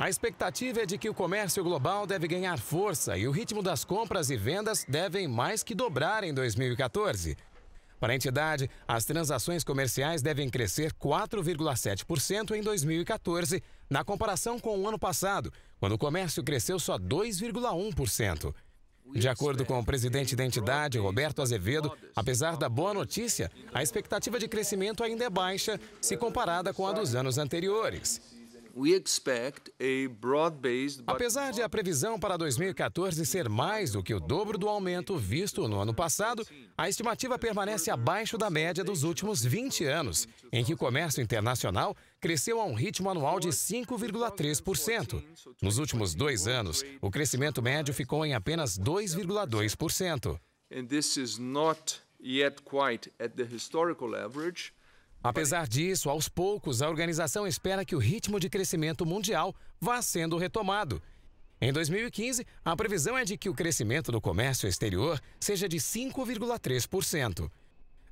A expectativa é de que o comércio global deve ganhar força e o ritmo das compras e vendas devem mais que dobrar em 2014. Para a entidade, as transações comerciais devem crescer 4,7% em 2014, na comparação com o ano passado, quando o comércio cresceu só 2,1%. De acordo com o presidente da entidade, Roberto Azevedo, apesar da boa notícia, a expectativa de crescimento ainda é baixa se comparada com a dos anos anteriores. Apesar de a previsão para 2014 ser mais do que o dobro do aumento visto no ano passado, a estimativa permanece abaixo da média dos últimos 20 anos, em que o comércio internacional cresceu a um ritmo anual de 5,3%. Nos últimos dois anos, o crescimento médio ficou em apenas 2,2%. And this is not yet quite at the historical average. Apesar disso, aos poucos, a organização espera que o ritmo de crescimento mundial vá sendo retomado. Em 2015, a previsão é de que o crescimento do comércio exterior seja de 5,3%.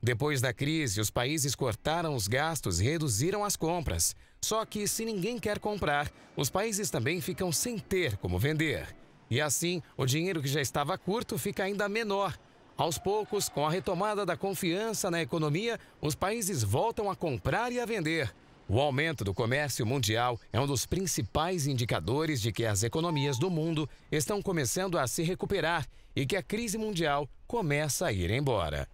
Depois da crise, os países cortaram os gastos e reduziram as compras. Só que, se ninguém quer comprar, os países também ficam sem ter como vender. E assim, o dinheiro que já estava curto fica ainda menor aos poucos, com a retomada da confiança na economia, os países voltam a comprar e a vender. O aumento do comércio mundial é um dos principais indicadores de que as economias do mundo estão começando a se recuperar e que a crise mundial começa a ir embora.